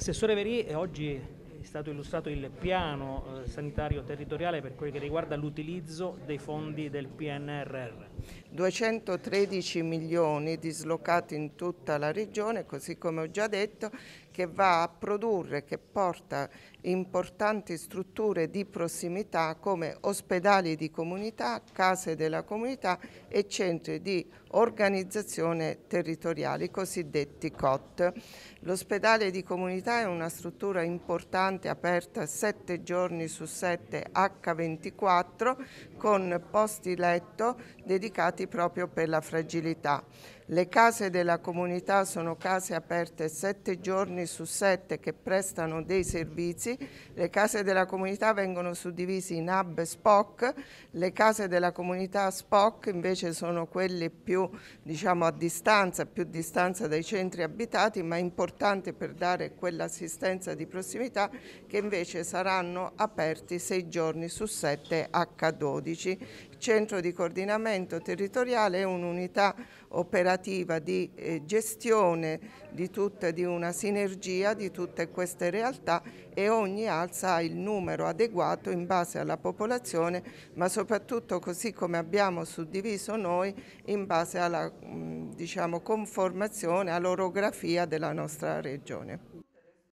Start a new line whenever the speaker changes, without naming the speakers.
Assessore Verì, oggi è stato illustrato il piano eh, sanitario territoriale per quel che riguarda l'utilizzo dei fondi del PNRR. 213
milioni dislocati in tutta la regione, così come ho già detto, che va a produrre, che porta importanti strutture di prossimità come ospedali di comunità, case della comunità e centri di organizzazione territoriali, cosiddetti COT. L'ospedale di comunità è una struttura importante costante aperta 7 giorni su 7 H24 con posti letto dedicati proprio per la fragilità. Le case della comunità sono case aperte sette giorni su sette che prestano dei servizi, le case della comunità vengono suddivise in hub e SPOC, le case della comunità SPOC invece sono quelle più diciamo, a distanza, più distanza dai centri abitati, ma importanti per dare quell'assistenza di prossimità che invece saranno aperti sei giorni su sette H12. Il centro di coordinamento territoriale è un'unità operativa normativa di eh, gestione di, tutta, di una sinergia di tutte queste realtà e ogni alza ha il numero adeguato in base alla popolazione, ma soprattutto così come abbiamo suddiviso noi in base alla mh, mm, diciamo, conformazione, all'orografia della nostra regione.